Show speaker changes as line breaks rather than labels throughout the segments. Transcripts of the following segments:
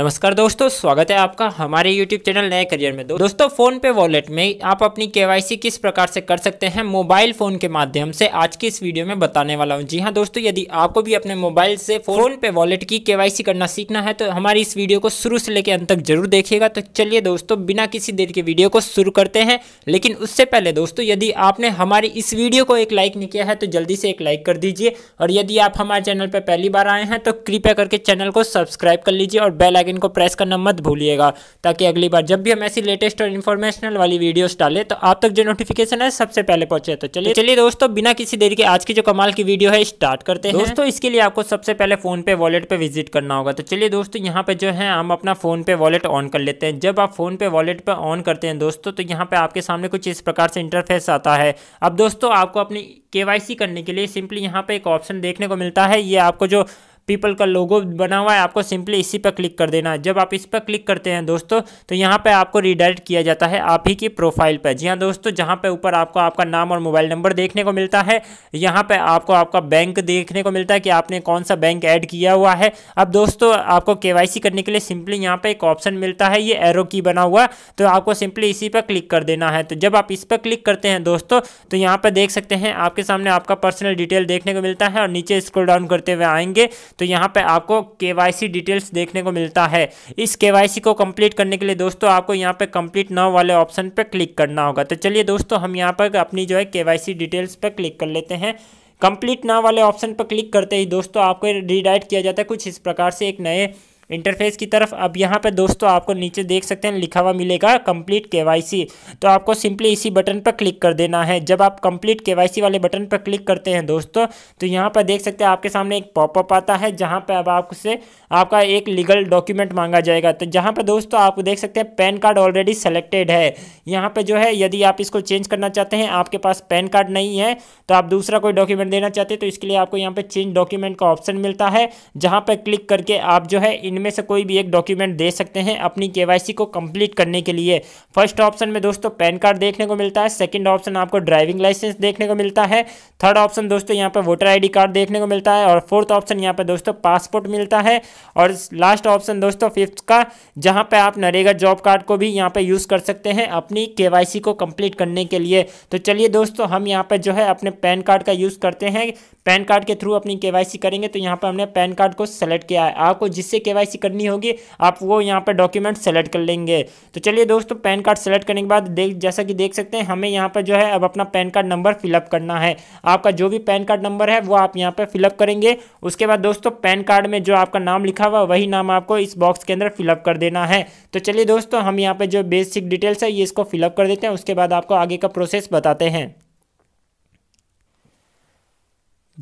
नमस्कार दोस्तों स्वागत है आपका हमारे YouTube चैनल नए करियर में दो, दोस्तों फोन पे वॉलेट में आप अपनी के किस प्रकार से कर सकते हैं मोबाइल फोन के माध्यम से आज की इस वीडियो में बताने वाला हूं जी हां दोस्तों यदि आपको भी अपने मोबाइल से फोन पे वॉलेट की के करना सीखना है तो हमारी इस वीडियो को शुरू से लेकर अंत तक जरूर देखिएगा तो चलिए दोस्तों बिना किसी देर के वीडियो को शुरू करते हैं लेकिन उससे पहले दोस्तों यदि आपने हमारी इस वीडियो को एक लाइक नहीं किया है तो जल्दी से एक लाइक कर दीजिए और यदि आप हमारे चैनल पर पहली बार आए हैं तो कृपया करके चैनल को सब्सक्राइब कर लीजिए और बेल आइकन आइकन को प्रेस करना मत भूलिएगा ताकि अगली बार जब भी हम ऐसी लेटेस्ट और इन्फॉर्मेशनल वाली वीडियोस डालें तो आप तक जो नोटिफिकेशन है सबसे पहले पहुंचे तो चलिए तो चलिए दोस्तों बिना किसी देरी के आज की जो कमाल की वीडियो है स्टार्ट करते हैं दोस्तों इसके लिए आपको सबसे पहले फोन पे वॉलेट पर विजिट करना होगा तो चलिए दोस्तों यहाँ पे जो है हम अपना फोन पे वॉलेट ऑन कर लेते हैं जब आप फोन पे वॉलेट पर ऑन करते हैं दोस्तों तो यहाँ पे आपके सामने कुछ इस प्रकार से इंटरफेस आता है अब दोस्तों आपको अपनी के करने के लिए सिंपली यहाँ पे एक ऑप्शन देखने को मिलता है ये आपको जो पीपल का लोगो बना हुआ है आपको सिंपली इसी पर क्लिक कर देना है जब आप इस पर क्लिक करते हैं दोस्तों तो यहाँ पर आपको रिडायरेक्ट किया जाता है आप ही की प्रोफाइल पर जी हाँ दोस्तों जहाँ पर ऊपर आपको आपका नाम और मोबाइल नंबर देखने को मिलता है यहाँ पर आपको आपका बैंक देखने को मिलता है कि आपने कौन सा बैंक ऐड किया हुआ है अब दोस्तों आपको के करने के लिए सिंपली यहाँ पर एक ऑप्शन मिलता है ये एरो की बना हुआ तो आपको सिंपली इसी पर क्लिक कर देना है तो जब आप इस पर क्लिक करते हैं दोस्तों तो यहाँ पर देख सकते हैं आपके सामने आपका पर्सनल डिटेल देखने को मिलता है और नीचे स्क्रॉल डाउन करते हुए आएंगे तो यहाँ पर आपको के डिटेल्स देखने को मिलता है इस के को कंप्लीट करने के लिए दोस्तों आपको यहाँ पर कंप्लीट नाव वाले ऑप्शन पर क्लिक करना होगा तो चलिए दोस्तों हम यहाँ पर अपनी जो है के डिटेल्स पर क्लिक कर लेते हैं कंप्लीट नाव वाले ऑप्शन पर क्लिक करते ही दोस्तों आपको रीडाइट किया जाता है कुछ इस प्रकार से एक नए इंटरफेस की तरफ अब यहाँ पर दोस्तों आपको नीचे देख सकते हैं लिखा हुआ मिलेगा कंप्लीट के तो आपको सिंपली इसी बटन पर क्लिक कर देना है जब आप कंप्लीट के वाले बटन पर क्लिक करते हैं दोस्तों तो यहाँ पर देख सकते हैं आपके सामने एक पॉपअप आता है जहाँ पर अब आपसे आपका एक लीगल डॉक्यूमेंट मांगा जाएगा तो जहाँ पर दोस्तों आप देख सकते हैं पैन कार्ड ऑलरेडी सेलेक्टेड है यहाँ पर जो है यदि आप इसको चेंज करना चाहते हैं आपके पास पैन कार्ड नहीं है तो आप दूसरा कोई डॉक्यूमेंट देना चाहते हैं तो इसके लिए आपको यहाँ पर चेंज डॉक्यूमेंट का ऑप्शन मिलता है जहाँ पर क्लिक करके आप जो है इन इनमें से कोई भी एक डॉक्यूमेंट दे सकते हैं अपनी केवाईसी को कंप्लीट करने के लिए फर्स्ट ऑप्शन में दोस्तों पैन कार्ड देखने को मिलता है सेकंड ऑप्शन आपको ड्राइविंग लाइसेंस देखने को मिलता है थर्ड ऑप्शन दोस्तों यहाँ पर वोटर आई कार्ड देखने को मिलता है और फोर्थ ऑप्शन यहाँ पर दोस्तों पासपोर्ट मिलता है और लास्ट ऑप्शन दोस्तों फिफ्थ का जहाँ पर आप नरेगा जॉब कार्ड को भी यहाँ पर यूज़ कर सकते हैं अपनी के को कम्प्लीट करने के लिए तो चलिए दोस्तों हम यहाँ पर जो है अपने पैन कार्ड का यूज़ करते हैं पैन कार्ड के थ्रू अपनी के करेंगे तो यहाँ पर हमने पैन कार्ड को सेलेक्ट किया है आपको जिससे के केवाईसी करनी होगी आप वो यहाँ पर डॉक्यूमेंट सेलेक्ट कर लेंगे तो चलिए दोस्तों पैन कार्ड सेलेक्ट करने के बाद देख जैसा कि देख सकते हैं हमें यहाँ पर जो है अब अपना पैन कार्ड नंबर फिलअप करना है आपका जो भी पैन कार्ड नंबर है वो आप यहाँ पर फिलअप करेंगे उसके बाद दोस्तों पैन कार्ड में जो आपका नाम लिखा हुआ वही नाम आपको इस बॉक्स के अंदर फिलअप कर देना है तो चलिए दोस्तों हम यहाँ पर जो बेसिक डिटेल्स है ये इसको फिलअप कर देते हैं उसके बाद आपको आगे का प्रोसेस बताते हैं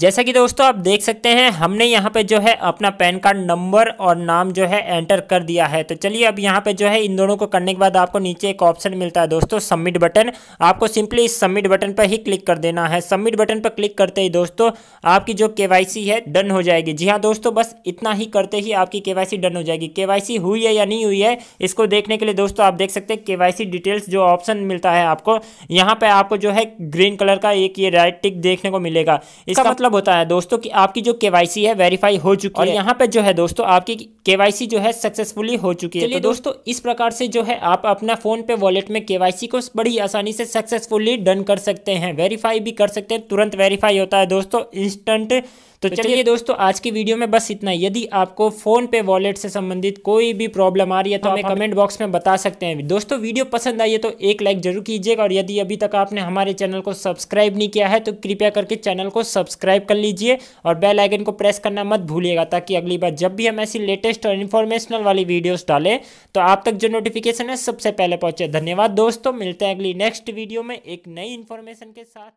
जैसा कि दोस्तों आप देख सकते हैं हमने यहाँ पे जो है अपना पैन कार्ड नंबर और नाम जो है एंटर कर दिया है तो चलिए अब यहाँ पे जो है इन दोनों को करने के बाद आपको नीचे एक ऑप्शन मिलता है दोस्तों सबमिट बटन आपको सिंपली इस सबमिट बटन पर ही क्लिक कर देना है सबमिट बटन पर क्लिक करते ही दोस्तों आपकी जो के है डन हो जाएगी जी हाँ दोस्तों बस इतना ही करते ही आपकी के डन हो जाएगी के हुई है या नहीं हुई है इसको देखने के लिए दोस्तों आप देख सकते हैं के डिटेल्स जो ऑप्शन मिलता है आपको यहाँ पर आपको जो है ग्रीन कलर का एक ये राइट टिक देखने को मिलेगा इसका मतलब मतलब होता है दोस्तों कि आपकी जो केवाईसी है वेरीफाई हो चुकी और है यहाँ पे जो है दोस्तों आपकी केवाईसी जो है सक्सेसफुली हो चुकी है तो दोस्तों इस प्रकार से जो है आप अपना फोन पे वॉलेट में केवाईसी को बड़ी आसानी से सक्सेसफुली डन कर सकते हैं वेरीफाई भी कर सकते हैं तुरंत वेरीफाई होता है दोस्तों इंस्टेंट तो, तो चलिए दोस्तों आज की वीडियो में बस इतना यदि आपको फोन पे वॉलेट से संबंधित कोई भी प्रॉब्लम आ रही है तो हाँ, हमें कमेंट हाँ, बॉक्स में बता सकते हैं दोस्तों वीडियो पसंद आई है तो एक लाइक जरूर कीजिएगा और यदि अभी तक आपने हमारे चैनल को सब्सक्राइब नहीं किया है तो कृपया करके चैनल को सब्सक्राइब कर लीजिए और बेल आइकन को प्रेस करना मत भूलिएगा ताकि अगली बार जब भी हम ऐसी लेटेस्ट और इन्फॉर्मेशनल वाली वीडियोस डालें तो आप तक जो नोटिफिकेशन है सबसे पहले पहुंचे धन्यवाद दोस्तों मिलते हैं अगली नेक्स्ट वीडियो में एक नई इन्फॉर्मेशन के साथ